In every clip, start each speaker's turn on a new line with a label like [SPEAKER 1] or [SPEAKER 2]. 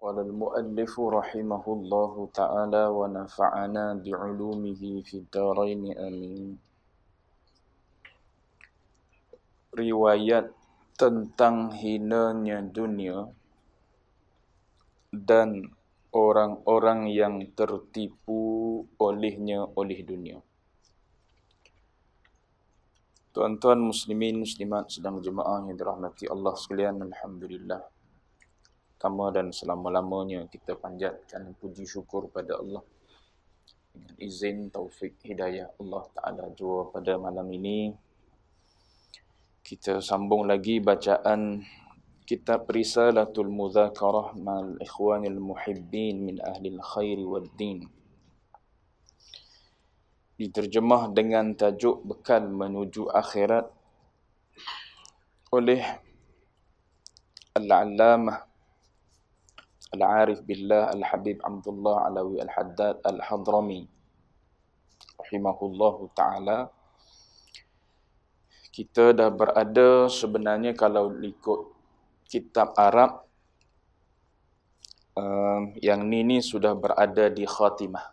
[SPEAKER 1] قال المؤلف رحمه الله تعالى ونفعنا بعلومه في الدارين امين riwayat tentang hinanya dunia dan orang-orang yang tertipu olehnya oleh dunia. Tuan-tuan muslimin muslimat sedang jemaah yang dirahmati Allah sekalian alhamdulillah pertama dan selama-lamanya kita panjatkan puji syukur pada Allah dengan izin taufik hidayah Allah Taala jua pada malam ini kita sambung lagi bacaan kitab Risalatul Muzakarah Mal Ikhwanil Muhibbin min Ahlil Khairi wad Din diterjemah dengan tajuk bekal menuju akhirat oleh Al-Allamah العارف بالله الحبيب عبد الله al الحداد al-Hadrami, rahimahullah Taala. kita dah berada sebenarnya kalau ikut kitab Arab um, yang ni ni sudah berada di khatimah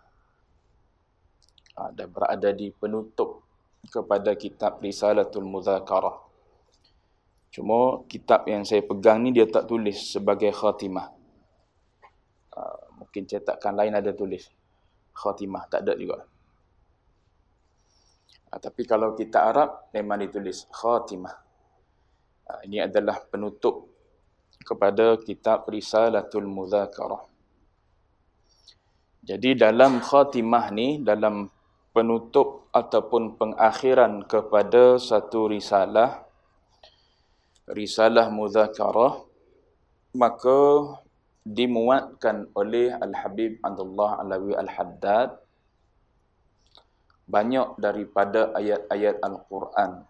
[SPEAKER 1] ada ha, berada di penutup kepada kitab Risalatul Muzakarah. Cuma kitab yang saya pegang ni dia tak tulis sebagai khatimah mungkin cetakan lain ada tulis khatimah tak ada juga ah, tapi kalau kita Arab memang ditulis khatimah ah, ini adalah penutup kepada kitab risalatul muzakarah jadi dalam khatimah ni dalam penutup ataupun pengakhiran kepada satu risalah risalah muzakarah maka dimuatkan oleh Al-Habib Abdullah Alawi Al-Haddad banyak daripada ayat-ayat Al-Quran.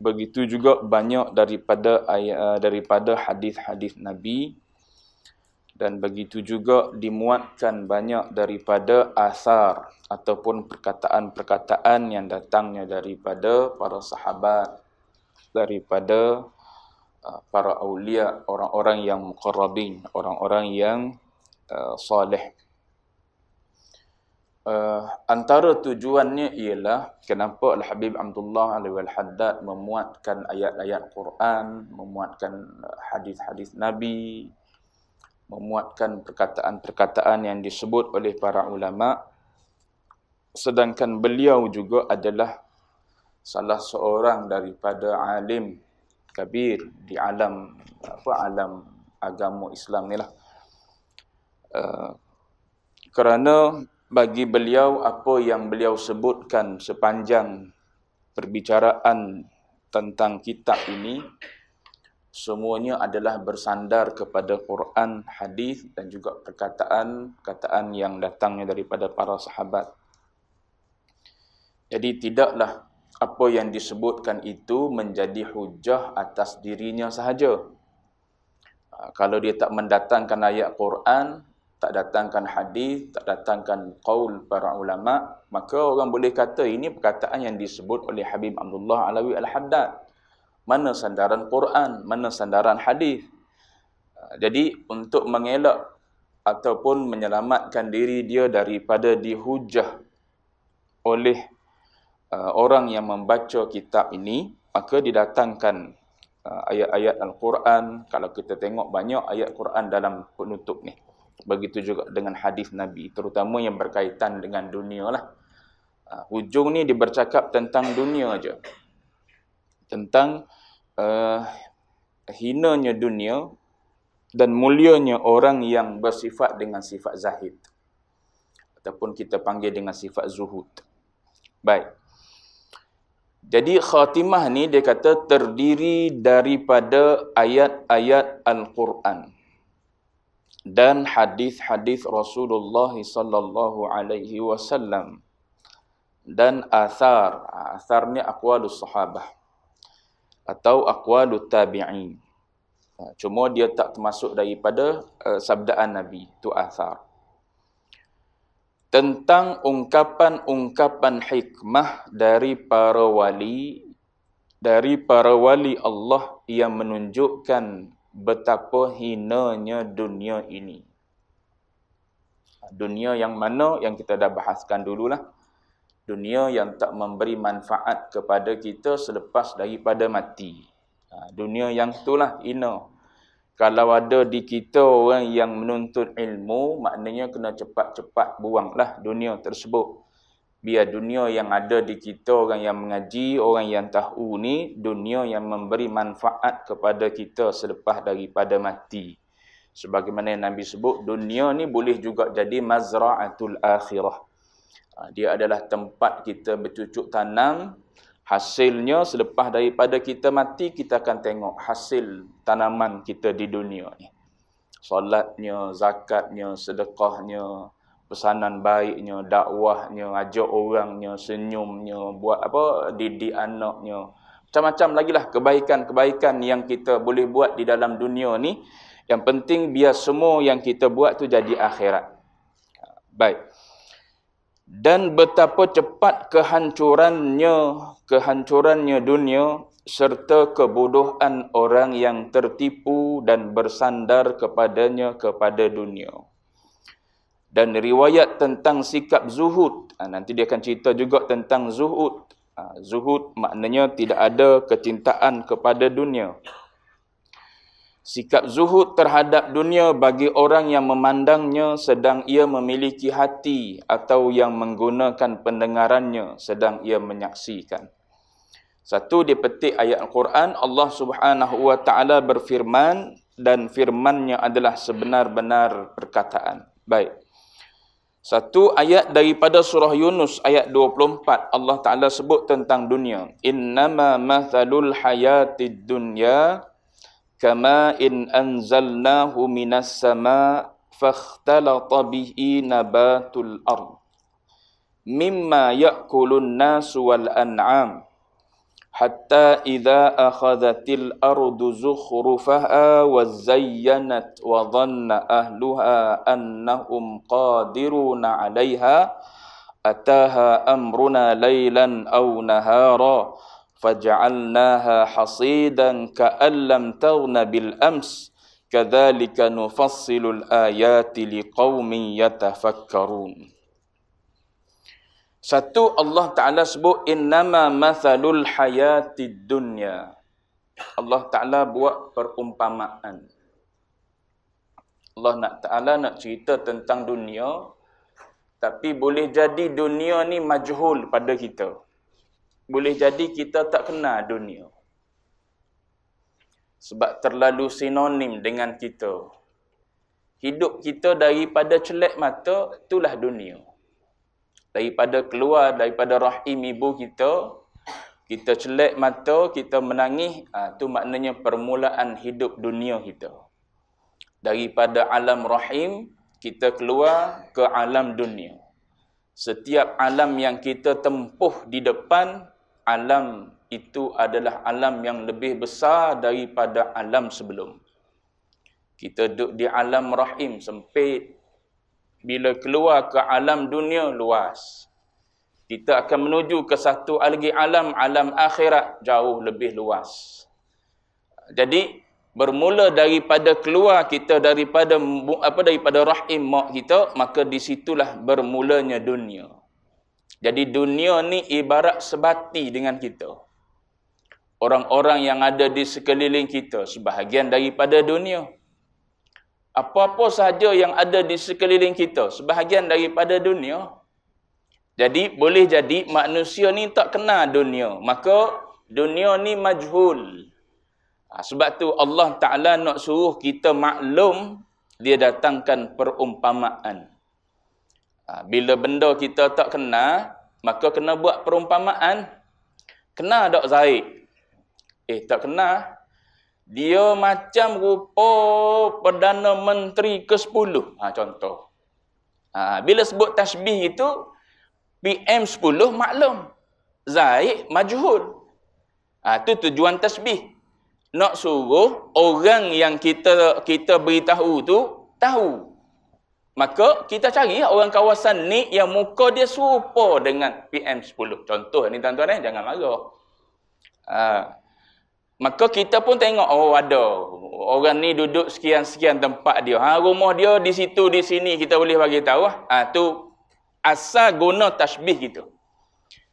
[SPEAKER 1] Begitu juga banyak daripada ayat, eh, daripada hadis-hadis Nabi dan begitu juga dimuatkan banyak daripada asar ataupun perkataan-perkataan yang datangnya daripada para sahabat daripada Ah, para awliya, orang-orang yang muqarrabin, orang-orang yang uh, salih. Uh, antara tujuannya ialah kenapa Al-Habib Abdullah Al-Haddad memuatkan ayat-ayat Quran, memuatkan hadis-hadis Nabi, memuatkan perkataan-perkataan yang disebut oleh para ulama. Sedangkan beliau juga adalah salah seorang daripada alim kabir di alam apa alam agama Islam ni lah. Uh, kerana bagi beliau apa yang beliau sebutkan sepanjang perbicaraan tentang kitab ini semuanya adalah bersandar kepada Quran, hadis dan juga perkataan perkataan yang datangnya daripada para sahabat. Jadi tidaklah apa yang disebutkan itu menjadi hujah atas dirinya sahaja. Ha, kalau dia tak mendatangkan ayat Quran, tak datangkan hadis, tak datangkan qaul para ulama, maka orang boleh kata ini perkataan yang disebut oleh Habib Abdullah Alawi Al-Haddad. Mana sandaran Quran, mana sandaran hadis? Ha, jadi untuk mengelak ataupun menyelamatkan diri dia daripada dihujah oleh Uh, orang yang membaca kitab ini maka didatangkan uh, ayat-ayat al-Quran kalau kita tengok banyak ayat Quran dalam penutup ni begitu juga dengan hadis Nabi terutama yang berkaitan dengan dunialah uh, hujung ni dibercakap tentang dunia aja tentang uh, hinanya dunia dan mulianya orang yang bersifat dengan sifat zahid ataupun kita panggil dengan sifat zuhud baik jadi khatimah ni dia kata terdiri daripada ayat-ayat Al-Quran dan hadis-hadis Rasulullah sallallahu alaihi wasallam dan athar athar ni aqwalus sahabah atau aqwalut tabi'in cuma dia tak termasuk daripada uh, sabdaan nabi tu athar tentang ungkapan-ungkapan hikmah dari para wali dari para wali Allah yang menunjukkan betapa hinanya dunia ini. Dunia yang mana yang kita dah bahaskan dululah. Dunia yang tak memberi manfaat kepada kita selepas daripada mati. Ha, dunia yang itulah hina, kalau ada di kita orang yang menuntut ilmu, maknanya kena cepat-cepat buanglah dunia tersebut. Biar dunia yang ada di kita, orang yang mengaji, orang yang tahu ni, dunia yang memberi manfaat kepada kita selepas daripada mati. Sebagaimana yang Nabi sebut, dunia ni boleh juga jadi mazra'atul akhirah. Ha, dia adalah tempat kita bercucuk tanam Hasilnya selepas daripada kita mati, kita akan tengok hasil tanaman kita di dunia ni. Solatnya, zakatnya, sedekahnya, pesanan baiknya, dakwahnya, ajak orangnya, senyumnya, buat apa, didik anaknya. Macam-macam lagi lah kebaikan-kebaikan yang kita boleh buat di dalam dunia ni. Yang penting biar semua yang kita buat tu jadi akhirat. Baik dan betapa cepat kehancurannya kehancurannya dunia serta kebodohan orang yang tertipu dan bersandar kepadanya kepada dunia dan riwayat tentang sikap zuhud ah, nanti dia akan cerita juga tentang zuhud ah, zuhud maknanya tidak ada kecintaan kepada dunia Sikap zuhud terhadap dunia bagi orang yang memandangnya sedang ia memiliki hati atau yang menggunakan pendengarannya sedang ia menyaksikan. Satu di petik ayat Al-Quran, Allah subhanahu wa ta'ala berfirman dan firmannya adalah sebenar-benar perkataan. Baik. Satu ayat daripada surah Yunus ayat 24 Allah Taala sebut tentang dunia. Innama mathalul hayatid dunya كما إن أنزلناه من السماء فاختلط به نبات الأرض مما يأكل الناس والأنعام حتى إذا أخذت الأرض زخرفها وزينت وظن أهلها أنهم قادرون عليها أتاها أمرنا ليلا أو نهارا فجعلناها حصيدا كأن لم تغن بالأمس كذلك نفصل الآيات لقوم يتفكرون satu Allah Taala sebut innama mathalul hayatid dunya Allah Taala buat perumpamaan Allah nak Taala nak cerita tentang dunia tapi boleh jadi dunia ni majhul pada kita boleh jadi kita tak kenal dunia. Sebab terlalu sinonim dengan kita. Hidup kita daripada celek mata, itulah dunia. Daripada keluar, daripada rahim ibu kita, kita celek mata, kita menangis, itu ah, maknanya permulaan hidup dunia kita. Daripada alam rahim, kita keluar ke alam dunia. Setiap alam yang kita tempuh di depan, alam itu adalah alam yang lebih besar daripada alam sebelum. Kita duduk di alam rahim, sempit. Bila keluar ke alam dunia, luas. Kita akan menuju ke satu lagi alam, alam akhirat, jauh lebih luas. Jadi, bermula daripada keluar kita daripada apa daripada rahim mak kita maka disitulah bermulanya dunia jadi dunia ni ibarat sebati dengan kita. Orang-orang yang ada di sekeliling kita sebahagian daripada dunia. Apa-apa sahaja yang ada di sekeliling kita sebahagian daripada dunia. Jadi boleh jadi manusia ni tak kenal dunia. Maka dunia ni majhul. Ha, sebab tu Allah Ta'ala nak suruh kita maklum, dia datangkan perumpamaan. Ha, bila benda kita tak kena, maka kena buat perumpamaan. Kena tak Zahid? Eh, tak kena, Dia macam rupa Perdana Menteri ke-10. Ha, contoh. Ha, bila sebut tasbih itu, PM 10 maklum. Zahid majhul. Itu ha, tujuan tasbih. Nak suruh orang yang kita kita beritahu tu tahu. Maka kita cari lah orang kawasan ni yang muka dia serupa dengan PM10. Contoh ni tuan-tuan eh, jangan marah. Ha. Maka kita pun tengok, oh ada. Orang ni duduk sekian-sekian tempat dia. Ha, rumah dia di situ, di sini kita boleh bagi tahu. Ah ha, tu asal guna tashbih gitu.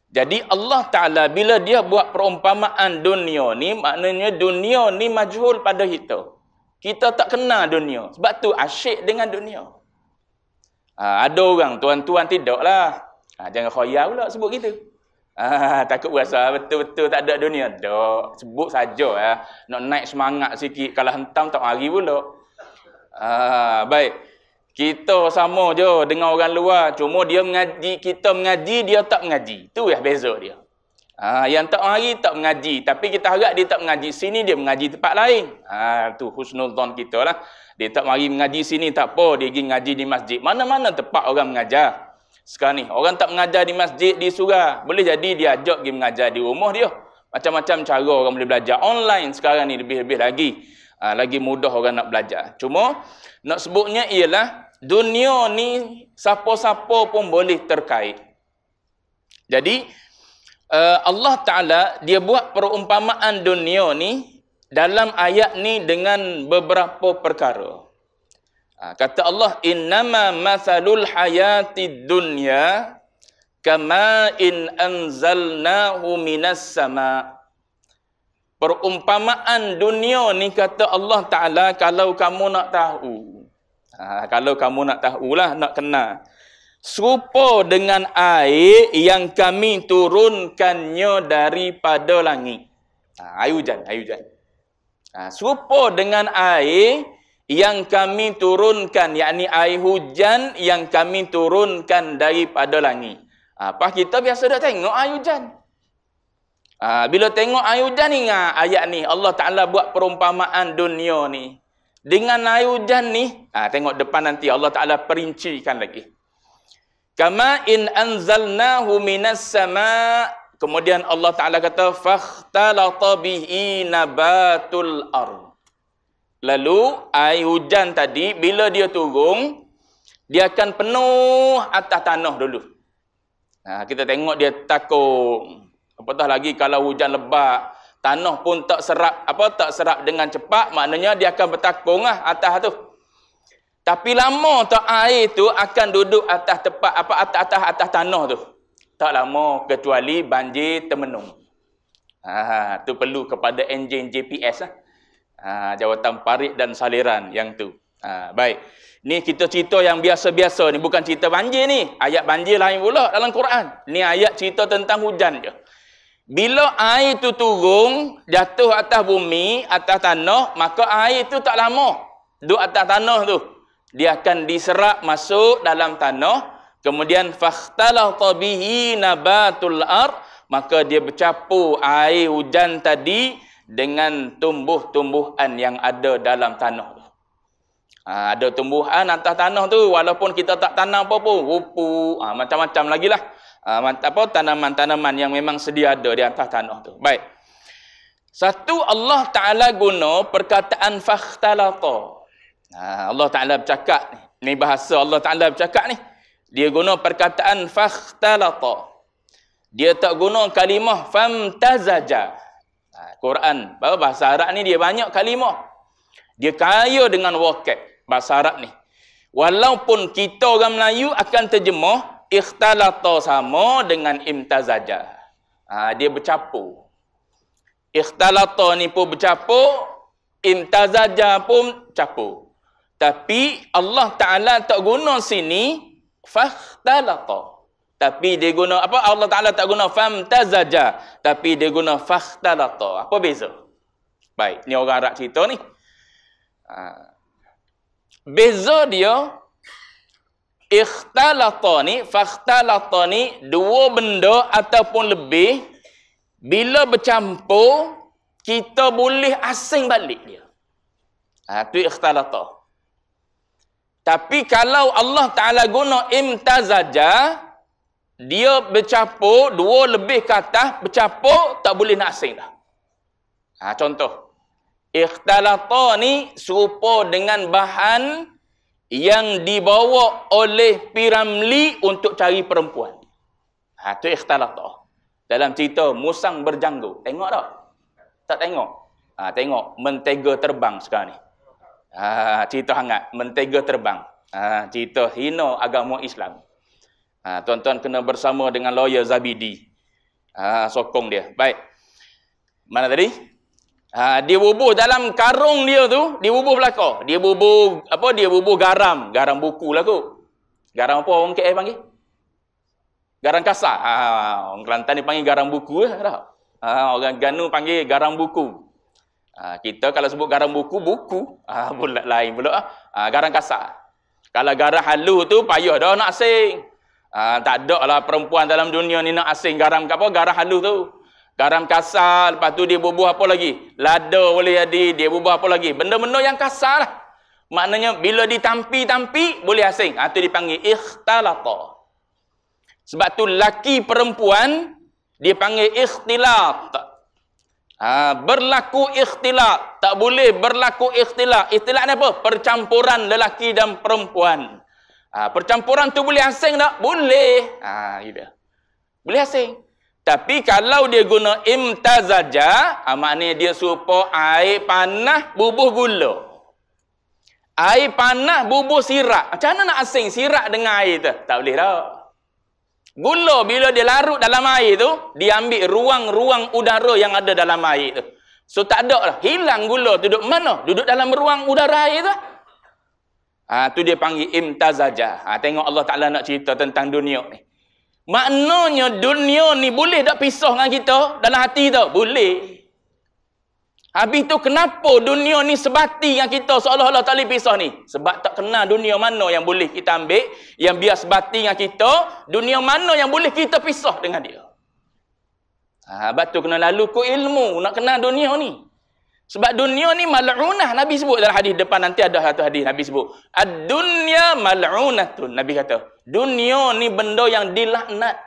[SPEAKER 1] Jadi Allah Ta'ala bila dia buat perumpamaan dunia ni, maknanya dunia ni majhul pada kita. Kita tak kenal dunia. Sebab tu asyik dengan dunia. Ha, ada orang tuan-tuan tidaklah. Ha, ah, jangan khayal pula sebut kita. Ah ha, takut rasa betul-betul tak ada dunia. Dak sebut saja ya. Nak naik semangat sikit kalau hentam tak mari pula. Ah, ha, baik. Kita sama je dengan orang luar. Cuma dia mengaji, kita mengaji, dia tak mengaji. Itu ya beza dia. Ah, yang tak mengaji tak mengaji. Tapi kita harap dia tak mengaji sini, dia mengaji tempat lain. Ah, tu husnul zon kita lah. Dia tak mengaji mengaji sini, tak apa. Dia pergi mengaji di masjid. Mana-mana tempat orang mengajar. Sekarang ni, orang tak mengajar di masjid, di surah. Boleh jadi dia ajak pergi mengajar di rumah dia. Macam-macam cara orang boleh belajar online sekarang ni lebih-lebih lagi. Ha, lagi mudah orang nak belajar. Cuma, nak sebutnya ialah, dunia ni siapa-siapa pun boleh terkait. Jadi, Eh, Allah Ta'ala dia buat perumpamaan dunia ni dalam ayat ni dengan beberapa perkara. Ah, kata Allah, Innama mathalul hayati dunya kama in anzalnahu minas sama. Perumpamaan dunia ni kata Allah Ta'ala kalau kamu nak tahu. Ha, kalau kamu nak tahulah, nak kenal serupa dengan air yang kami turunkannya daripada langit. Ha, air hujan, air hujan. Ha, serupa dengan air yang kami turunkan, yakni air hujan yang kami turunkan daripada langit. Apa ha, kita biasa dah tengok air hujan. Ha, bila tengok air hujan ni, ha, ayat ni, Allah Ta'ala buat perumpamaan dunia ni. Dengan air hujan ni, ha, tengok depan nanti Allah Ta'ala perincikan lagi kama in anzalnahu minas sama kemudian Allah taala kata fakhtalata bihi nabatul Ar. lalu air hujan tadi bila dia turun dia akan penuh atas tanah dulu nah, kita tengok dia takut Apa apatah lagi kalau hujan lebat tanah pun tak serap apa tak serap dengan cepat maknanya dia akan bertakunglah atas tu tapi lama tak air tu akan duduk atas tempat apa atas atas atas tanah tu. Tak lama kecuali banjir termenung. Ha tu perlu kepada enjin GPS lah. Ha, jawatan parit dan saliran yang tu. Ha, baik. Ni kita cerita yang biasa-biasa ni bukan cerita banjir ni. Ayat banjir lain pula dalam Quran. Ni ayat cerita tentang hujan je. Bila air tu turun jatuh atas bumi, atas tanah, maka air tu tak lama duduk atas tanah tu dia akan diserak masuk dalam tanah kemudian fakhtalah tabihi nabatul ar maka dia bercampur air hujan tadi dengan tumbuh-tumbuhan yang ada dalam tanah tu. Ha, ada tumbuhan atas tanah tu walaupun kita tak tanam apa pun rupu ha, macam-macam lagi lah ha, apa tanaman-tanaman yang memang sedia ada di atas tanah tu baik satu Allah Ta'ala guna perkataan fakhtalata Ha, Allah Ta'ala bercakap ni. Ni bahasa Allah Ta'ala bercakap ni. Dia guna perkataan fakhtalata. Dia tak guna kalimah famtazaja. Ha, Quran. Bahasa Arab ni dia banyak kalimah. Dia kaya dengan wakil. Bahasa Arab ni. Walaupun kita orang Melayu akan terjemah ikhtalata sama dengan imtazaja. Ha, dia bercapur. Ikhtalata ni pun bercapur. Imtazaja pun bercapur. Tapi Allah Ta'ala tak guna sini, fakhtalata. Tapi dia guna, apa Allah Ta'ala tak guna, famtazaja. Tapi dia guna fakhtalata. Apa beza? Baik, ni orang Arab cerita ni. Ha. Beza dia, ikhtalata ni, fakhtalata ni, dua benda ataupun lebih, bila bercampur, kita boleh asing balik dia. Itu ha, ikhtalata. Tapi kalau Allah Ta'ala guna imtazajah, dia bercapuk dua lebih kata bercapuk tak boleh nak asing dah. Ha, contoh. Ikhtalata ni serupa dengan bahan yang dibawa oleh Piramli untuk cari perempuan. Ha, tu ikhtalata. Dalam cerita Musang Berjanggu. Tengok tak? Tak tengok? Ha, tengok. Mentega terbang sekarang ni. Ha, cerita hangat, mentega terbang. Ha, cerita hina agama Islam. Ha, tuan-tuan kena bersama dengan lawyer Zabidi. Ha, sokong dia. Baik. Mana tadi? Ha, dia bubuh dalam karung dia tu, dia bubuh belakang. Dia bubuh, apa, dia bubuh garam. Garam buku lah tu. Garam apa orang KL panggil? Garam kasar. Ha, orang Kelantan dia panggil garam buku. lah. ha, orang Ganu panggil garam buku. Ha, kita kalau sebut garam buku, buku. Ha, ah, pula, lain pula. Ha, ah, garam kasar. Kalau garam halu tu, payah dah nak asing. Ha, tak ada lah perempuan dalam dunia ni nak asing garam ke apa, garam halu tu. Garam kasar, lepas tu dia bubuh apa lagi? Lada boleh jadi, dia bubuh apa lagi? Benda-benda yang kasar lah. Maknanya, bila ditampi-tampi, boleh asing. Itu ha, dipanggil ikhtalata. Sebab tu laki perempuan, dia panggil ikhtilata. Ha, berlaku ikhtilat. Tak boleh berlaku ikhtilat. Ikhtilat ni apa? Percampuran lelaki dan perempuan. Ha, percampuran tu boleh asing tak? Boleh. Ha, gitu. Boleh asing. Tapi kalau dia guna imtazaja, ha, maknanya dia supo air panah bubuh gula. Air panah bubuh sirak. Macam mana nak asing sirak dengan air tu? Tak boleh tak. Gula bila dia larut dalam air tu, dia ambil ruang-ruang udara yang ada dalam air tu. So tak ada lah. Hilang gula tu duduk mana? Duduk dalam ruang udara air tu. Ha, tu dia panggil imtazajah. Ha, tengok Allah Ta'ala nak cerita tentang dunia ni. Maknanya dunia ni boleh tak pisah dengan kita dalam hati tu? Boleh. Habis tu kenapa dunia ni sebati yang kita seolah-olah tak boleh pisah ni? Sebab tak kenal dunia mana yang boleh kita ambil, yang biar sebati dengan kita, dunia mana yang boleh kita pisah dengan dia. Ha, habis tu kena lalu ku ilmu nak kenal dunia ni. Sebab dunia ni mal'unah Nabi sebut dalam hadis depan nanti ada satu hadis Nabi sebut. Ad-dunya tu Nabi kata. Dunia ni benda yang dilaknat.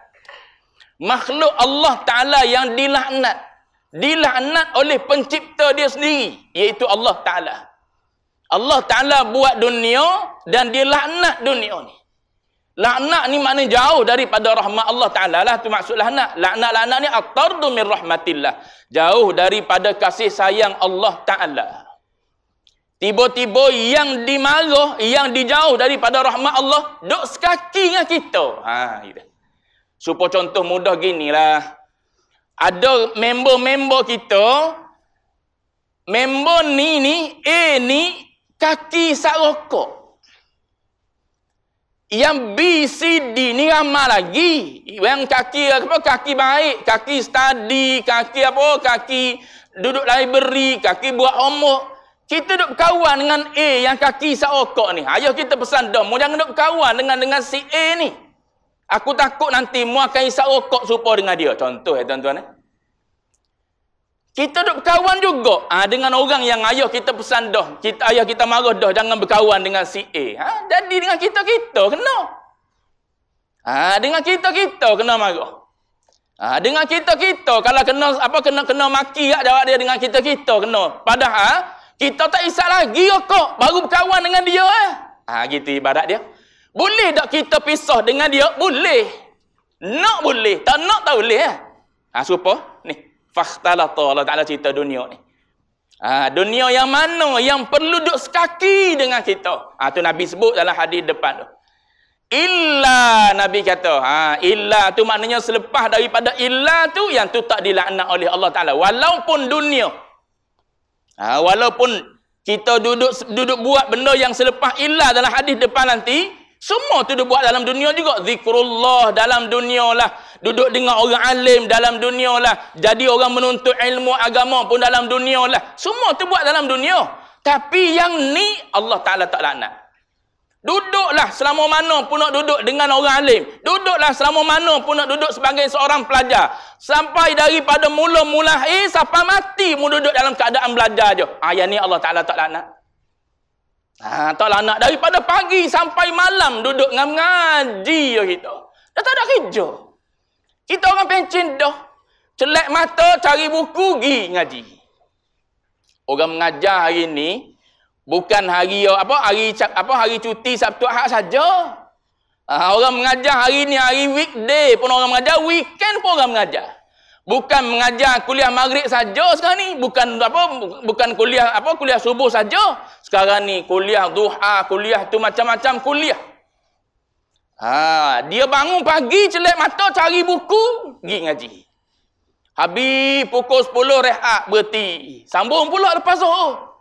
[SPEAKER 1] Makhluk Allah Taala yang dilaknat dilaknat oleh pencipta dia sendiri iaitu Allah Taala. Allah Taala buat dunia dan dia laknat dunia ni. Laknat ni makna jauh daripada rahmat Allah Taala lah tu maksud laknat. Laknat-laknat ni atardu min rahmatillah. Jauh daripada kasih sayang Allah Taala. Tiba-tiba yang dimaruh, yang dijauh daripada rahmat Allah, duk sekaki dengan kita. Ha, gitu. Supaya contoh mudah ginilah ada member-member kita member ni ni A ni kaki sak rokok yang B, C, D ni ramah lagi. Yang kaki apa? Kaki baik. Kaki study. Kaki apa? Kaki duduk library. Kaki buat homework. Kita duduk kawan dengan A yang kaki sakokok ni. Ayuh kita pesan dah. Mau jangan duduk kawan dengan dengan si A ni. Aku takut nanti mu akan isap rokok serupa dengan dia. Contoh ya tuan-tuan. Eh? Kita duduk berkawan juga ha, dengan orang yang ayah kita pesan dah. Kita, ayah kita marah dah jangan berkawan dengan si A. Ha, jadi dengan kita-kita kena. Ha, dengan kita-kita kena marah. Ha, dengan kita-kita kalau kena apa kena kena maki tak jawab dia dengan kita-kita kena. Padahal ha? kita tak isap lagi rokok baru berkawan dengan dia. Eh? Ha, gitu ibarat dia. Boleh tak kita pisah dengan dia? Boleh. Nak boleh. Tak nak tak boleh. Eh? Ha, serupa. Ni. Fakhtalata Allah Ta'ala cerita dunia ni. Ha, dunia yang mana yang perlu duduk sekaki dengan kita. Ha, tu Nabi sebut dalam hadis depan tu. Illa Nabi kata. Ha, illa tu maknanya selepas daripada illa tu yang tu tak dilaknak oleh Allah Ta'ala. Walaupun dunia. Ha, walaupun kita duduk duduk buat benda yang selepas illa dalam hadis depan nanti. Semua tu dia buat dalam dunia juga. Zikrullah dalam dunia lah. Duduk dengan orang alim dalam dunia lah. Jadi orang menuntut ilmu agama pun dalam dunia lah. Semua tu buat dalam dunia. Tapi yang ni Allah Ta'ala tak laknat. Duduklah selama mana pun nak duduk dengan orang alim. Duduklah selama mana pun nak duduk sebagai seorang pelajar. Sampai daripada mula-mula eh, sampai mati mu duduk dalam keadaan belajar je. Ah, yang ni Allah Ta'ala tak laknat. Ha, tak lah anak daripada pagi sampai malam duduk dengan mengaji ya kita. Dah tak ada kerja. Kita orang pencin dah. Celak mata cari buku pergi ngaji. Orang mengajar hari ini bukan hari apa hari apa hari cuti Sabtu Ahad saja. Ha, orang mengajar hari ini hari weekday pun orang mengajar, weekend pun orang mengajar bukan mengajar kuliah maghrib saja sekarang ni bukan apa bukan kuliah apa kuliah subuh saja sekarang ni kuliah duha kuliah tu macam-macam kuliah ha dia bangun pagi celik mata cari buku pergi ngaji habis pukul 10 rehat berhenti sambung pula lepas zuhur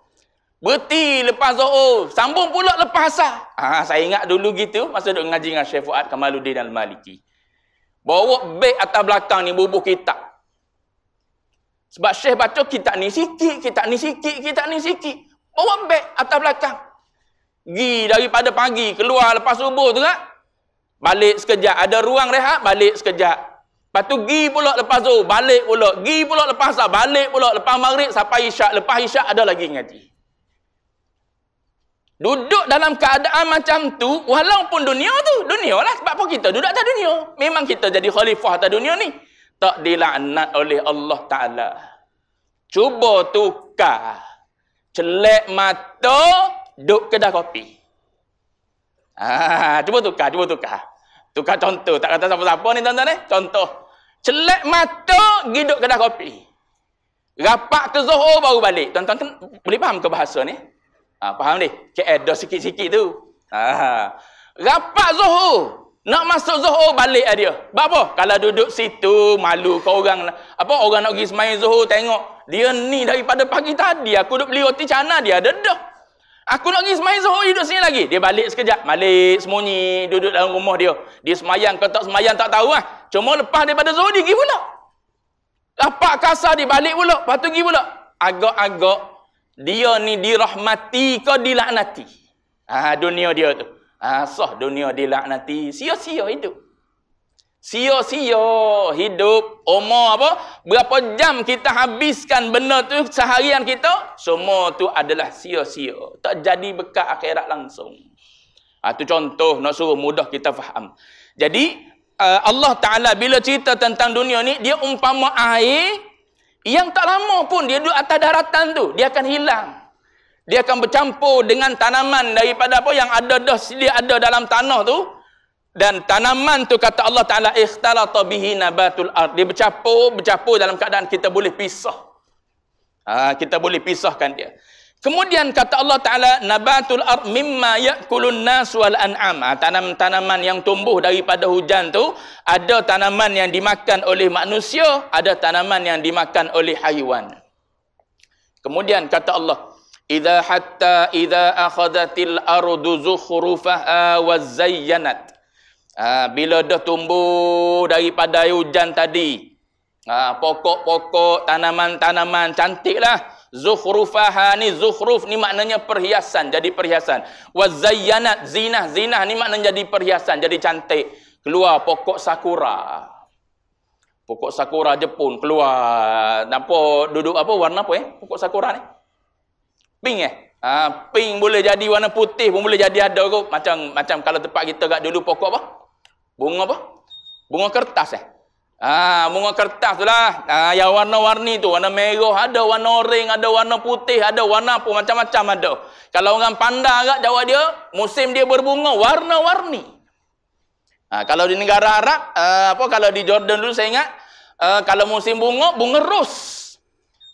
[SPEAKER 1] berhenti lepas zuhur sambung pula lepas asar ha saya ingat dulu gitu masa duk ngaji dengan Syekh Fuad Kamaluddin Al-Maliki bawa beg atas belakang ni bubuh kitab sebab Syekh baca kita ni sikit, kitab ni sikit, kitab ni sikit. Bawa beg atas belakang. Gi daripada pagi keluar lepas subuh tu kan. Balik sekejap. Ada ruang rehat, balik sekejap. Lepas tu gi pula lepas subuh, balik pula. Gi pula lepas subuh, balik pula lepas maghrib sampai isyak. Lepas isyak ada lagi ngaji. Duduk dalam keadaan macam tu, walaupun dunia tu, dunia lah. Sebab apa kita duduk atas dunia? Memang kita jadi khalifah atas dunia ni tak dilaknat oleh Allah Ta'ala. Cuba tukar. Celek mata, duduk kedai kopi. Ah, cuba tukar, cuba tukar. Tukar contoh. Tak kata siapa-siapa ni tuan-tuan ni. Eh? Contoh. Celek mata, duduk kedai kopi. Rapat ke Zohor baru balik. Tuan-tuan kan boleh faham ke bahasa ni? Ah, faham ni? Keedah sikit-sikit tu. Ah, rapat Zohor. Nak masuk zohor balik lah dia. Sebab apa? Kalau duduk situ malu kau orang apa orang nak pergi semai Zuhur tengok dia ni daripada pagi tadi aku duduk beli roti canai dia ada dah. Aku nak pergi semai Zuhur duduk sini lagi. Dia balik sekejap, balik semunyi, duduk dalam rumah dia. Dia semayan, ke tak semayang tak tahu ah. Cuma lepas daripada zohor dia pergi pula. Lapak kasar dia balik pula, lepas tu pergi pula. Agak-agak dia ni dirahmati ke dilaknati? Ah ha, dunia dia tu. Asah dunia dilaknati. Sia-sia hidup. Sia-sia hidup. Umur apa? Berapa jam kita habiskan benda tu seharian kita? Semua tu adalah sia-sia. Tak jadi bekat akhirat langsung. Itu ah, ha, contoh nak suruh mudah kita faham. Jadi ah, Allah Ta'ala bila cerita tentang dunia ni, dia umpama air yang tak lama pun dia duduk atas daratan tu. Dia akan hilang dia akan bercampur dengan tanaman daripada apa yang ada dah sedia ada dalam tanah tu dan tanaman tu kata Allah Taala ikhtalata bihi nabatul ard dia bercampur bercampur dalam keadaan kita boleh pisah ha, kita boleh pisahkan dia kemudian kata Allah Taala nabatul ard mimma yakulun nas wal an'am ha, tanaman-tanaman yang tumbuh daripada hujan tu ada tanaman yang dimakan oleh manusia ada tanaman yang dimakan oleh haiwan kemudian kata Allah إذا حتى إذا أخذت الأرض زخرفها وزينت ha, bila dah tumbuh daripada hujan tadi ha, pokok-pokok tanaman-tanaman cantiklah zukhrufaha ni zukhruf ni maknanya perhiasan jadi perhiasan wazayyanat zinah zinah ni maknanya jadi perhiasan jadi cantik keluar pokok sakura pokok sakura Jepun keluar nampak duduk apa warna apa eh pokok sakura ni pink eh ha, pink boleh jadi warna putih pun boleh jadi ada kot macam macam kalau tempat kita kat dulu pokok apa bunga apa bunga kertas eh ha, bunga kertas tu lah ha, yang warna-warni tu warna merah ada warna oring ada warna putih ada warna apa macam-macam ada kalau orang pandang kat jawab dia musim dia berbunga warna-warni ha, kalau di negara Arab uh, apa kalau di Jordan dulu saya ingat uh, kalau musim bunga bunga rose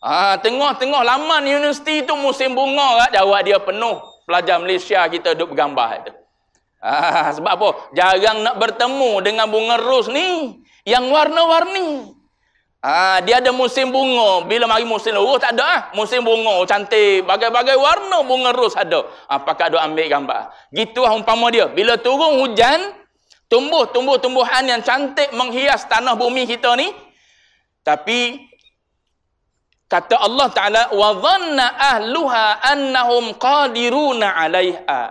[SPEAKER 1] Ah, tengah-tengah laman universiti tu musim bunga kat jawab dia penuh pelajar Malaysia kita duduk bergambar tu. Ah, sebab apa? Jarang nak bertemu dengan bunga ros ni yang warna-warni. Ah, dia ada musim bunga. Bila mari musim ros oh, tak ada ah. Musim bunga oh, cantik, bagai-bagai warna bunga ros ada. Apakah ah, duk ambil gambar? Gitulah umpama dia. Bila turun hujan, tumbuh-tumbuh-tumbuhan yang cantik menghias tanah bumi kita ni. Tapi kata Allah Taala wa dhanna ahluha annahum qadiruna 'alaiha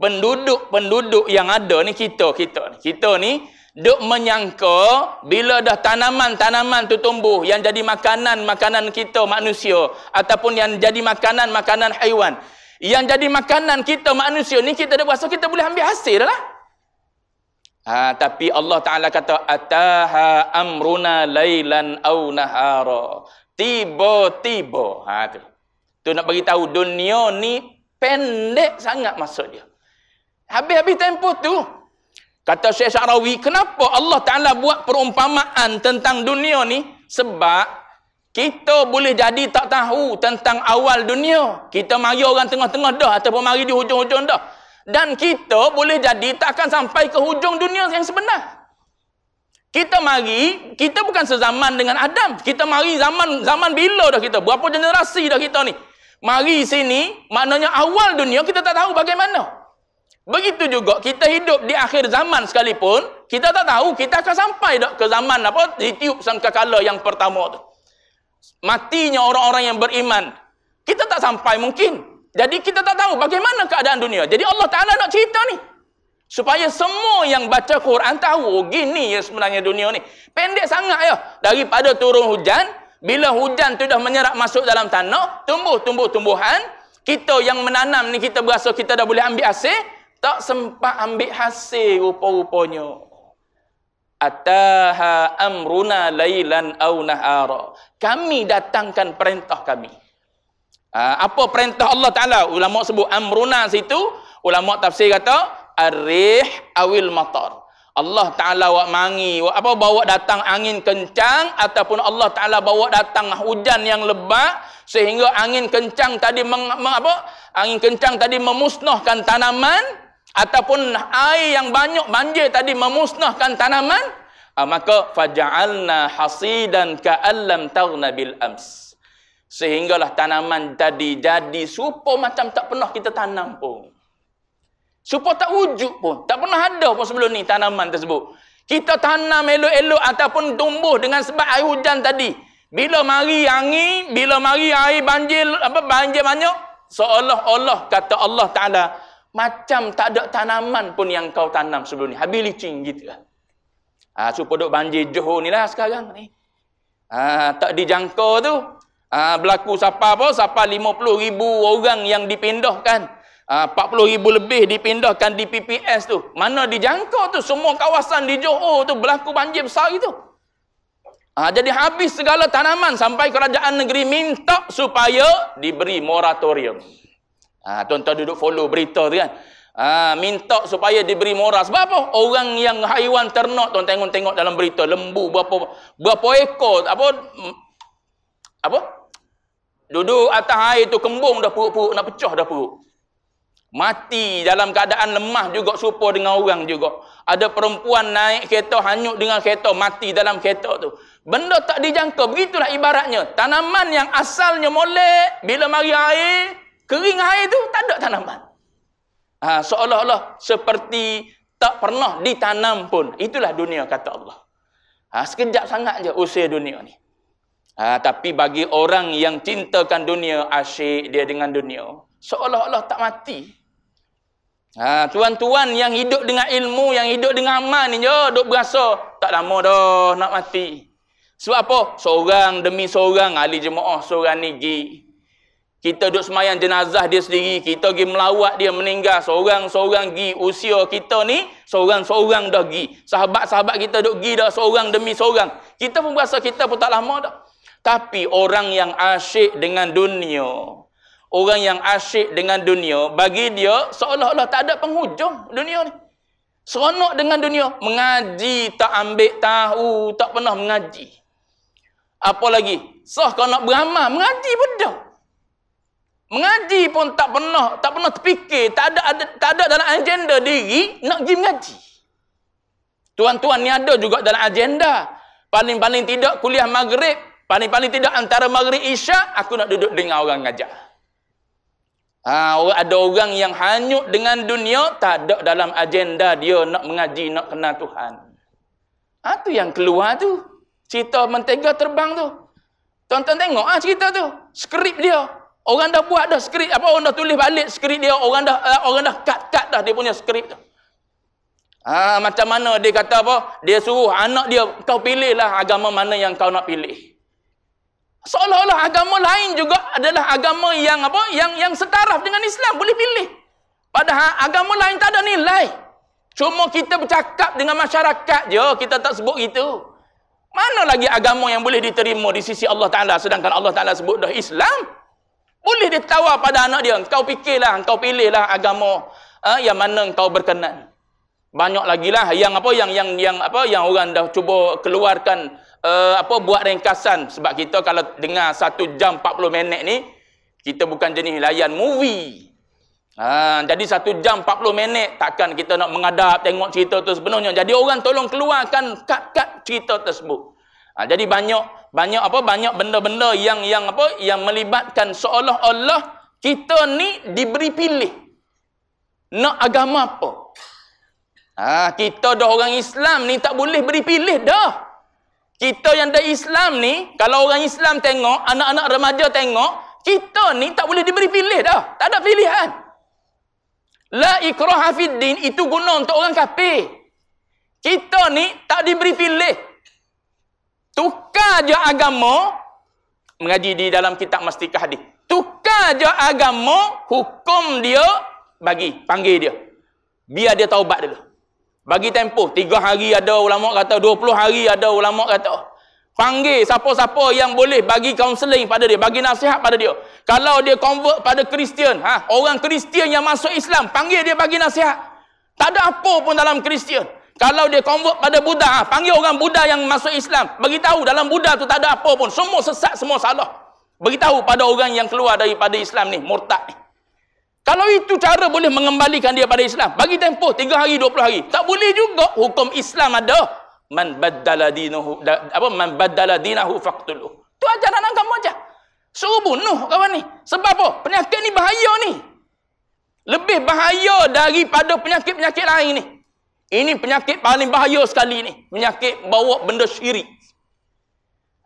[SPEAKER 1] penduduk-penduduk yang ada ni kita kita ni kita ni duk menyangka bila dah tanaman-tanaman tu tumbuh yang jadi makanan-makanan kita manusia ataupun yang jadi makanan-makanan haiwan yang jadi makanan kita manusia ni kita dah rasa kita boleh ambil hasil dah lah Ha, tapi Allah Ta'ala kata, Ataha amruna laylan au nahara. Tiba-tiba. Ha, tu. tu nak bagi tahu dunia ni pendek sangat maksud dia. Habis-habis tempoh tu. Kata Syekh Syarawi, kenapa Allah Ta'ala buat perumpamaan tentang dunia ni? Sebab kita boleh jadi tak tahu tentang awal dunia. Kita mari orang tengah-tengah dah ataupun mari di hujung-hujung dah. Dan kita boleh jadi tak akan sampai ke hujung dunia yang sebenar. Kita mari, kita bukan sezaman dengan Adam. Kita mari zaman zaman bila dah kita? Berapa generasi dah kita ni? Mari sini, maknanya awal dunia kita tak tahu bagaimana. Begitu juga kita hidup di akhir zaman sekalipun, kita tak tahu kita akan sampai dah ke zaman apa? sangka sangkakala yang pertama tu. Matinya orang-orang yang beriman. Kita tak sampai mungkin. Jadi kita tak tahu bagaimana keadaan dunia. Jadi Allah Ta'ala nak cerita ni. Supaya semua yang baca Quran tahu, oh, gini ya sebenarnya dunia ni. Pendek sangat ya. Daripada turun hujan, bila hujan tu dah menyerap masuk dalam tanah, tumbuh-tumbuh-tumbuhan, kita yang menanam ni kita berasa kita dah boleh ambil hasil, tak sempat ambil hasil rupa-rupanya. Ataha amruna lailan au nahara. Kami datangkan perintah kami. Ah, apa perintah Allah Ta'ala? Ulama' sebut amruna situ. Ulama' tafsir kata, Arih awil matar. Allah Ta'ala wak mangi. Wak apa bawa datang angin kencang ataupun Allah Ta'ala bawa datang hujan yang lebat sehingga angin kencang tadi meng, meng, apa? angin kencang tadi memusnahkan tanaman ataupun air yang banyak banjir tadi memusnahkan tanaman ah, maka faja'alna hasidan ka'allam tagna bil ams. Sehinggalah tanaman tadi jadi supo macam tak pernah kita tanam pun. supo tak wujud pun. Tak pernah ada pun sebelum ni tanaman tersebut. Kita tanam elok-elok ataupun tumbuh dengan sebab air hujan tadi. Bila mari angin, bila mari air banjir apa banjir banyak, seolah-olah kata Allah Taala macam tak ada tanaman pun yang kau tanam sebelum ni. Habis licin gitu. Lah. Ah ha, supaya duk banjir Johor ni lah sekarang ni. Ha, tak dijangka tu Ha, berlaku siapa apa? Siapa 50 ribu orang yang dipindahkan. Ha, ah, 40 ribu lebih dipindahkan di PPS tu. Mana dijangka tu? Semua kawasan di Johor tu berlaku banjir besar itu. Ha, jadi habis segala tanaman sampai kerajaan negeri minta supaya diberi moratorium. Tuan-tuan duduk follow berita tu kan. Ha, minta supaya diberi moras. Sebab apa? Orang yang haiwan ternak tuan tengok-tengok dalam berita. Lembu berapa, berapa ekor. Apa? apa Duduk atas air tu kembung dah puruk-puruk nak pecah dah puruk. Mati dalam keadaan lemah juga serupa dengan orang juga. Ada perempuan naik kereta hanyut dengan kereta mati dalam kereta tu. Benda tak dijangka begitulah ibaratnya. Tanaman yang asalnya molek bila mari air kering air tu tak ada tanaman. Ha, seolah-olah seperti tak pernah ditanam pun. Itulah dunia kata Allah. Ha, sekejap sangat je usia dunia ni. Ha, tapi bagi orang yang cintakan dunia, asyik dia dengan dunia. Seolah-olah tak mati. Ha, tuan-tuan ha, yang hidup dengan ilmu, yang hidup dengan aman ni je, duk berasa tak lama dah nak mati. Sebab apa? Seorang demi seorang, ahli jemaah seorang ni pergi. Kita duduk semayang jenazah dia sendiri. Kita pergi melawat dia meninggal. Seorang-seorang pergi. Usia kita ni, seorang-seorang dah pergi. Sahabat-sahabat kita duduk pergi dah seorang demi seorang. Kita pun berasa kita pun tak lama dah. Tapi orang yang asyik dengan dunia, orang yang asyik dengan dunia, bagi dia seolah-olah tak ada penghujung dunia ni. Seronok dengan dunia. Mengaji, tak ambil tahu, tak pernah mengaji. Apa lagi? soh kau nak beramal, mengaji pun benda. Mengaji pun tak pernah, tak pernah terfikir, tak ada, ada tak ada dalam agenda diri nak pergi mengaji. Tuan-tuan ni ada juga dalam agenda. Paling-paling tidak kuliah maghrib, Paling-paling tidak antara maghrib isyak, aku nak duduk dengan orang ngajak. Ha, ada orang yang hanyut dengan dunia, tak ada dalam agenda dia nak mengaji, nak kenal Tuhan. Itu ha, yang keluar tu. Cerita mentega terbang tu. Tonton tengok ah ha, cerita tu. Skrip dia. Orang dah buat dah skrip. Apa orang dah tulis balik skrip dia. Orang dah uh, orang dah cut-cut dah dia punya skrip tu. Ha, macam mana dia kata apa? Dia suruh anak dia, kau pilihlah agama mana yang kau nak pilih seolah-olah agama lain juga adalah agama yang apa yang yang setaraf dengan Islam boleh pilih padahal agama lain tak ada nilai cuma kita bercakap dengan masyarakat je oh, kita tak sebut gitu mana lagi agama yang boleh diterima di sisi Allah Taala sedangkan Allah Taala sebut dah Islam boleh dia pada anak dia kau fikirlah kau pilihlah agama eh, yang mana kau berkenan banyak lagi lah yang apa yang yang yang apa yang orang dah cuba keluarkan uh, apa buat ringkasan sebab kita kalau dengar 1 jam 40 minit ni kita bukan jenis layan movie. Ha, jadi satu jam 40 minit takkan kita nak mengadap tengok cerita tu sepenuhnya. Jadi orang tolong keluarkan kad-kad cerita tersebut. Ha, jadi banyak banyak apa banyak benda-benda yang yang apa yang melibatkan seolah-olah kita ni diberi pilih nak agama apa. Ha, kita dah orang Islam ni tak boleh beri pilih dah. Kita yang dah Islam ni, kalau orang Islam tengok, anak-anak remaja tengok, kita ni tak boleh diberi pilih dah. Tak ada pilihan. La ikrah hafiddin itu guna untuk orang kafir. Kita ni tak diberi pilih. Tukar je agama, mengaji di dalam kitab mastikah hadis. Tukar je agama, hukum dia bagi, panggil dia. Biar dia taubat dulu. Bagi tempoh tiga hari ada ulama kata dua puluh hari ada ulama kata. Panggil siapa-siapa yang boleh bagi kaunseling pada dia, bagi nasihat pada dia. Kalau dia convert pada Kristian, ha, orang Kristian yang masuk Islam, panggil dia bagi nasihat. Tak ada apa pun dalam Kristian. Kalau dia convert pada Buddha, ha, panggil orang Buddha yang masuk Islam, bagi tahu dalam Buddha tu tak ada apa pun, semua sesat, semua salah. Beritahu pada orang yang keluar daripada Islam ni, murtad ni. Kalau itu cara boleh mengembalikan dia pada Islam. Bagi tempoh 3 hari 20 hari. Tak boleh juga hukum Islam ada. Man baddala dinahu apa man baddala dinahu faqtuluh. Tu ajaran kamu aja. Suruh bunuh kawan ni. Sebab apa? Penyakit ni bahaya ni. Lebih bahaya daripada penyakit-penyakit lain ni. Ini penyakit paling bahaya sekali ni. Penyakit bawa benda syirik.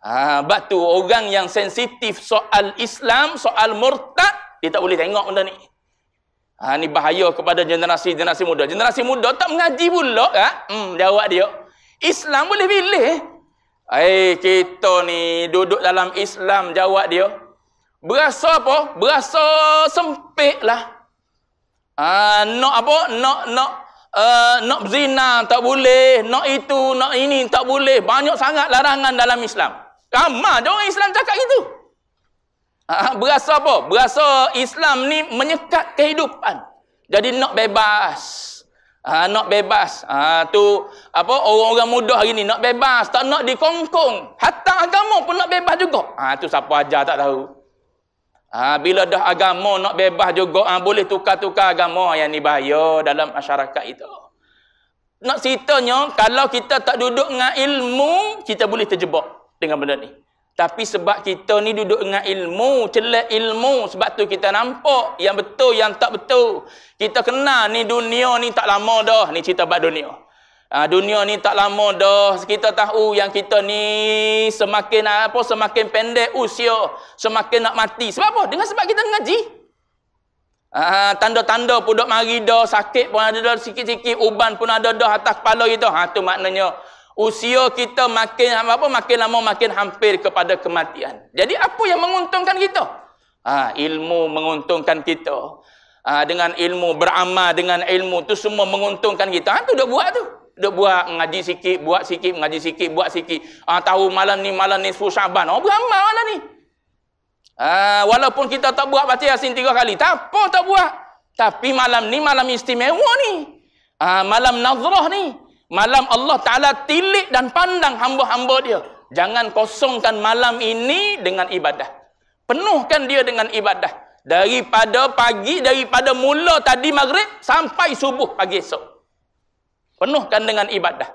[SPEAKER 1] Ah, ha, batu orang yang sensitif soal Islam, soal murtad, dia tak boleh tengok benda ni. Ha, ini bahaya kepada generasi-generasi muda. Generasi muda tak mengaji pula. Ha? Hmm, jawab dia. Islam boleh pilih. Eh, kita ni duduk dalam Islam. Jawab dia. Berasa apa? Berasa sempit lah. Ha, nak apa? Nak, nak, uh, nak zina tak boleh. Nak itu, nak ini tak boleh. Banyak sangat larangan dalam Islam. Ramah je orang Islam cakap itu. Ah, ah, berasa apa? Berasa Islam ni menyekat kehidupan. Jadi nak bebas. Ha, nak bebas. Ha, tu apa orang-orang muda hari ni nak bebas, tak nak dikongkong. Hatta agama pun nak bebas juga. Ha, tu siapa aja tak tahu. Ha, bila dah agama nak bebas juga, ha, boleh tukar-tukar agama yang ni bahaya dalam masyarakat itu. Nak ceritanya, kalau kita tak duduk dengan ilmu, kita boleh terjebak dengan benda ni. Tapi sebab kita ni duduk dengan ilmu, celak ilmu, sebab tu kita nampak yang betul, yang tak betul. Kita kena ni dunia ni tak lama dah, ni cerita bab dunia. Ha, dunia ni tak lama dah, kita tahu yang kita ni semakin apa semakin pendek usia, semakin nak mati. Sebab apa? Dengan sebab kita ngaji ha, Tanda-tanda ha, pun duduk mari dah, sakit pun ada dah, sikit-sikit, uban pun ada dah atas kepala kita. Ha, tu maknanya. Usia kita makin apa makin lama makin hampir kepada kematian. Jadi apa yang menguntungkan kita? Ha, ilmu menguntungkan kita. Ha, dengan ilmu beramal dengan ilmu tu semua menguntungkan kita. Ha, tu dah buat tu. Dah buat mengaji sikit, buat sikit, mengaji sikit, buat sikit. Ha, tahu malam ni malam ni suruh Syaban. Oh beramal malam ni. Ha, walaupun kita tak buat baca Yasin tiga kali, tak apa tak buat. Tapi malam ni malam istimewa ni. Ha, malam nazrah ni. Malam Allah Ta'ala tilik dan pandang hamba-hamba dia. Jangan kosongkan malam ini dengan ibadah. Penuhkan dia dengan ibadah. Daripada pagi, daripada mula tadi maghrib, sampai subuh pagi esok. Penuhkan dengan ibadah.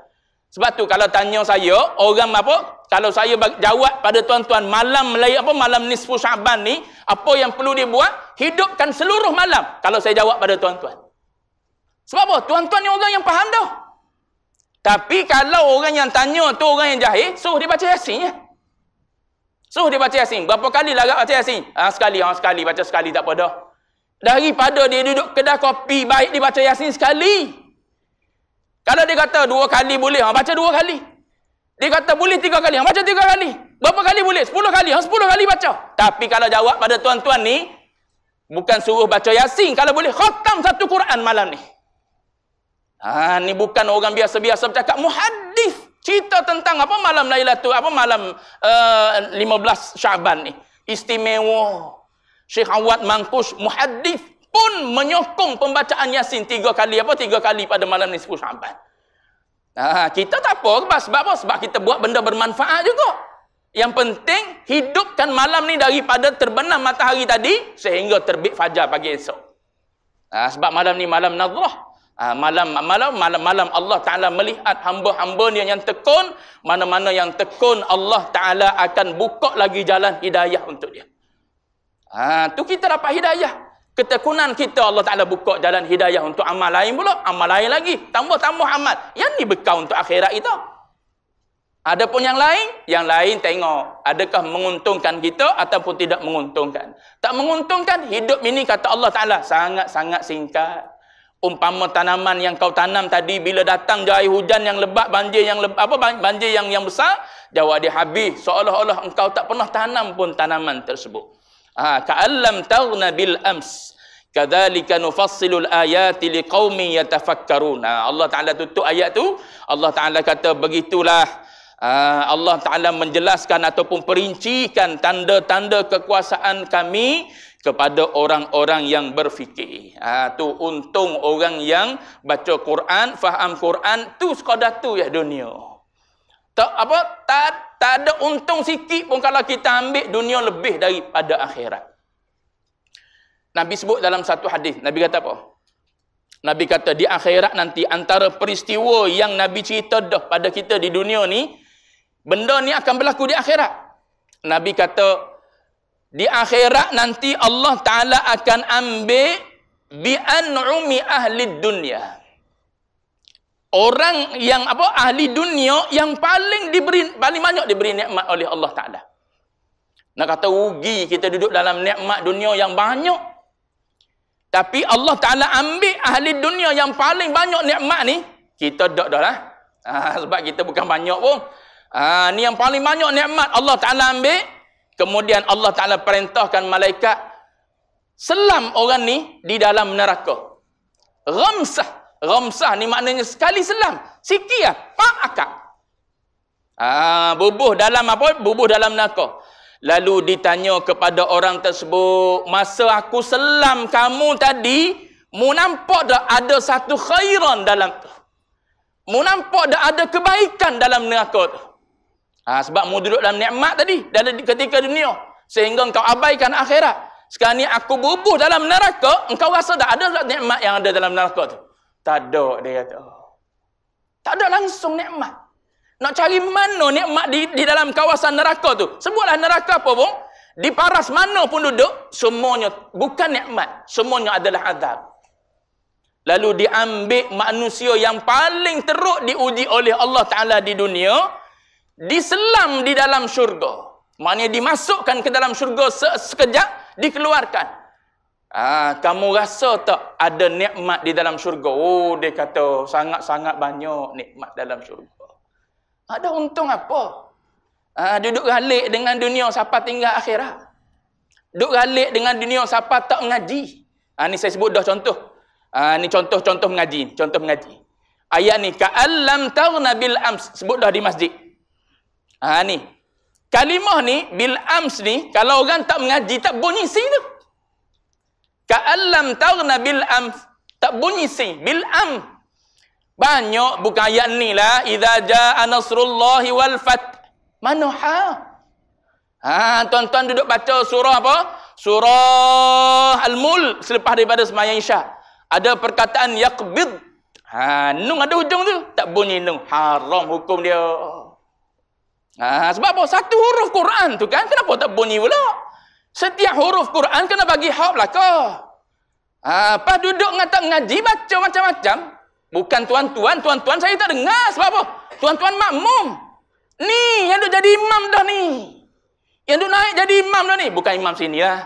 [SPEAKER 1] Sebab tu kalau tanya saya, orang apa? Kalau saya jawab pada tuan-tuan, malam apa malam nisfu syaban ni, apa yang perlu dia buat? Hidupkan seluruh malam. Kalau saya jawab pada tuan-tuan. Sebab apa? Tuan-tuan ni orang yang faham dah. Tapi kalau orang yang tanya tu orang yang jahil, suruh dia baca Yasin je. Ya. Suruh dia baca Yasin. Berapa kali lah baca Yasin? Ah, sekali, ah, sekali, baca sekali tak apa Daripada dia duduk kedai kopi, baik dia baca Yasin sekali. Kalau dia kata dua kali boleh, ha, baca dua kali. Dia kata boleh tiga kali, ha, baca tiga kali. Berapa kali boleh? Sepuluh kali, ha, sepuluh kali baca. Tapi kalau jawab pada tuan-tuan ni, bukan suruh baca Yasin. Kalau boleh, khatam satu Quran malam ni. Ha, ni bukan orang biasa-biasa bercakap. Muhadif cerita tentang apa malam Lailatul apa malam uh, 15 Syaban ni. Istimewa. Syekh Awad Mangkus Muhadif pun menyokong pembacaan Yasin tiga kali apa tiga kali pada malam ni 10 Syaban. Ha, kita tak apa sebab, sebab apa? Sebab kita buat benda bermanfaat juga. Yang penting hidupkan malam ni daripada terbenam matahari tadi sehingga terbit fajar pagi esok. Ha, sebab malam ni malam nazrah. Ah, malam malam malam malam Allah Taala melihat hamba-hamba dia yang tekun, mana-mana yang tekun Allah Taala akan buka lagi jalan hidayah untuk dia. Ha, tu kita dapat hidayah. Ketekunan kita Allah Taala buka jalan hidayah untuk amal lain pula, amal lain lagi, tambah-tambah amal. Yang ni bekal untuk akhirat kita. Adapun yang lain, yang lain tengok adakah menguntungkan kita ataupun tidak menguntungkan. Tak menguntungkan hidup ini kata Allah Taala sangat-sangat singkat umpama tanaman yang kau tanam tadi bila datang dia air hujan yang lebat banjir yang lebat, apa banjir yang yang besar jawab dia habis seolah-olah engkau tak pernah tanam pun tanaman tersebut ah ha, ka'allam tagna bil ams kadzalika nufassilul ayati liqaumin yatafakkarun nah, ha, Allah taala tutup ayat tu Allah taala kata begitulah ha, Allah Ta'ala menjelaskan ataupun perincikan tanda-tanda kekuasaan kami kepada orang-orang yang berfikir. Ha, tu untung orang yang baca Quran, faham Quran, tu sekadar tu ya dunia. Tak apa, tak ta ada untung sikit pun kalau kita ambil dunia lebih daripada akhirat. Nabi sebut dalam satu hadis, Nabi kata apa? Nabi kata di akhirat nanti antara peristiwa yang Nabi cerita dah pada kita di dunia ni, benda ni akan berlaku di akhirat. Nabi kata, di akhirat nanti Allah Taala akan ambil bi an'umi ahli dunia. Orang yang apa ahli dunia yang paling diberi paling banyak diberi nikmat oleh Allah Taala. Nak kata rugi kita duduk dalam nikmat dunia yang banyak. Tapi Allah Taala ambil ahli dunia yang paling banyak nikmat ni, kita dak dah lah. Ha, sebab kita bukan banyak pun. Ha, ni yang paling banyak nikmat Allah Taala ambil Kemudian Allah Ta'ala perintahkan malaikat selam orang ni di dalam neraka. Ramsah. Ramsah ni maknanya sekali selam. Siti lah. Pak akak. Ah, bubuh dalam apa? Bubuh dalam neraka. Lalu ditanya kepada orang tersebut, masa aku selam kamu tadi, mu nampak dah ada satu khairan dalam tu. Mu nampak dah ada kebaikan dalam neraka tu. Ha, sebab mu duduk dalam nikmat tadi. dan ketika dunia. Sehingga kau abaikan akhirat. Sekarang ni aku bubuh dalam neraka. Engkau rasa tak ada nikmat yang ada dalam neraka tu. Tak ada dia kata. Tak ada langsung nikmat. Nak cari mana nikmat di, di dalam kawasan neraka tu. Sebutlah neraka apa pun. Di paras mana pun duduk. Semuanya bukan nikmat. Semuanya adalah azab. Lalu diambil manusia yang paling teruk diuji oleh Allah Ta'ala di dunia diselam di dalam syurga. Maknanya dimasukkan ke dalam syurga sekejap, dikeluarkan. Ah, kamu rasa tak ada nikmat di dalam syurga? Oh, dia kata sangat-sangat banyak nikmat dalam syurga. Ada untung apa? Ah, duduk ralik dengan dunia siapa tinggal akhirat. Duduk ralik dengan dunia siapa tak mengaji. Ah, ini saya sebut dah contoh. Ah, ini contoh-contoh mengaji. Contoh mengaji. Ayat ni, Ka'allam tawna bil ams. Sebut dah di masjid. Ha ni. Kalimah ni bil ams ni kalau orang tak mengaji tak bunyi si tu. Ka alam tarna bil ams tak bunyi si bil am. Banyak bukan ayat ni lah idza jaa nasrullahi wal Fat. Mana ha? Ha tuan-tuan duduk baca surah apa? Surah al Mul selepas daripada sembahyang Isyak. Ada perkataan yaqbid. Ha nun ada hujung tu tak bunyi nun. Haram hukum dia. Ha, sebab apa? Satu huruf Quran tu kan, kenapa tak bunyi pula? Setiap huruf Quran kena bagi hak belakang. Ha, pas duduk dengan tak ngaji, baca macam-macam. Bukan tuan-tuan, tuan-tuan saya tak dengar. Sebab apa? Tuan-tuan makmum. Ni yang duk jadi imam dah ni. Yang duk naik jadi imam dah ni. Bukan imam sini lah.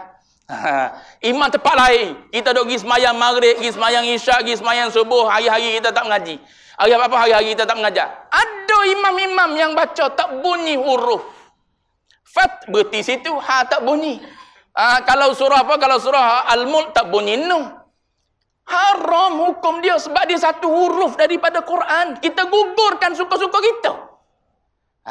[SPEAKER 1] Ha, imam tempat lain. Kita duk pergi semayang maghrib, pergi semayang isyak, pergi semayang subuh. Hari-hari kita tak mengaji. Hari apa hari-hari kita tak mengajar. Ada kalau imam-imam yang baca tak bunyi huruf fat berarti situ ha tak bunyi ha, kalau surah apa kalau surah al-mulk tak bunyi nun haram hukum dia sebab dia satu huruf daripada Quran kita gugurkan suka-suka kita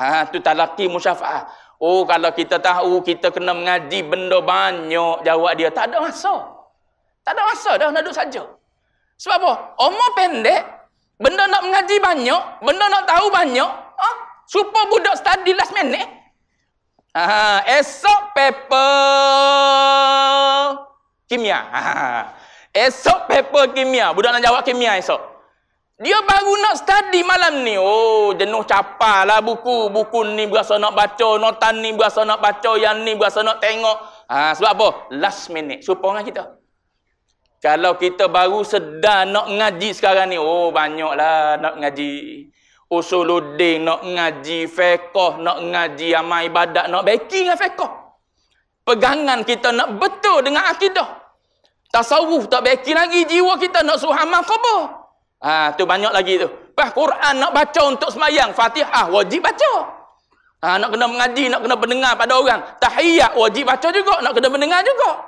[SPEAKER 1] ha tu talaqi musyafaah oh kalau kita tahu kita kena mengaji benda banyak jawab dia tak ada masa tak ada masa dah nak duduk saja sebab apa umur pendek Benda nak mengaji banyak, benda nak tahu banyak, ah, super budak study last minute. Ha, esok paper kimia. Ha, esok paper kimia, budak nak jawab kimia esok. Dia baru nak study malam ni. Oh, jenuh capar lah buku. Buku ni berasa nak baca. Notan ni berasa nak baca. Yang ni berasa nak tengok. Ha, sebab apa? Last minute. Supongan kita. Kalau kita baru sedar nak ngaji sekarang ni, oh banyaklah nak ngaji. Usuluddin nak ngaji, fiqh nak ngaji, amal ibadat nak baki dengan fiqh. Pegangan kita nak betul dengan akidah. Tasawuf tak baki lagi jiwa kita nak suhamah khabar. Ha, tu banyak lagi tu. Pas Quran nak baca untuk semayang, fatihah wajib baca. Ha, nak kena mengaji, nak kena mendengar pada orang. Tahiyat wajib baca juga, nak kena mendengar juga.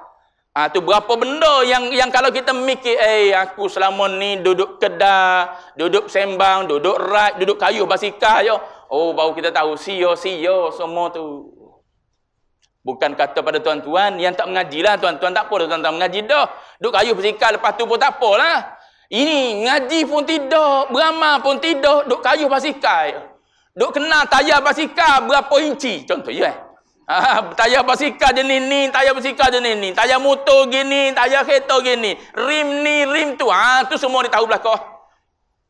[SPEAKER 1] Ha, tu berapa benda yang yang kalau kita mikir, eh aku selama ni duduk kedah, duduk sembang, duduk rat, duduk kayuh basikal je. Oh baru kita tahu sia-sia semua tu. Bukan kata pada tuan-tuan yang tak mengajilah, tuan-tuan tak apa, tuan-tuan mengaji dah. Duduk kayuh basikal lepas tu pun tak apalah. Ini ngaji pun tidak, beramal pun tidak, duduk kayuh basikal. Duduk kena tayar basikal berapa inci contoh ya. Eh? Ah, tayar basikal jenis ni, tayar basikal jenis ni, tayar motor gini, tayar kereta gini, rim ni, rim tu. Ah ha, tu semua dia tahu belaka.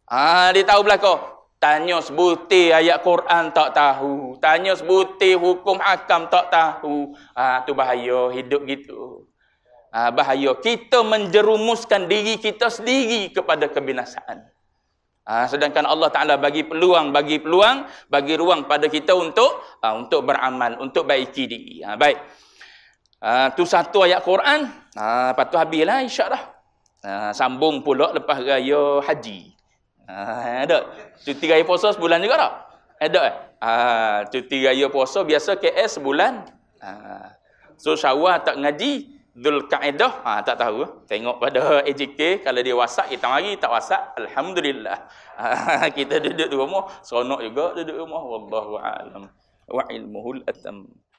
[SPEAKER 1] Ah ha, dia tahu belaka. Tanya sebuti ayat Quran tak tahu. Tanya sebuti hukum hakam tak tahu. Ah ha, tu bahaya hidup gitu. Ah ha, bahaya kita menjerumuskan diri kita sendiri kepada kebinasaan. Ha, sedangkan Allah Ta'ala bagi peluang, bagi peluang, bagi ruang pada kita untuk ha, untuk beramal, untuk baiki diri. Ha, baik. Ha, tu satu ayat Quran. Ha, lepas tu habislah isyak dah. Ha, sambung pula lepas raya haji. Ha, ada. Cuti raya puasa sebulan juga tak? Ada. Eh? Ha, cuti raya puasa biasa KS sebulan. Ha, so syawah tak ngaji. Dul Kaedah, ha, tak tahu. Tengok pada AJK, kalau dia wasak, kita mari, tak wasak, Alhamdulillah. Ha, kita duduk di rumah, seronok juga duduk di rumah. Wallahu'alam. Wa'ilmuhul atam.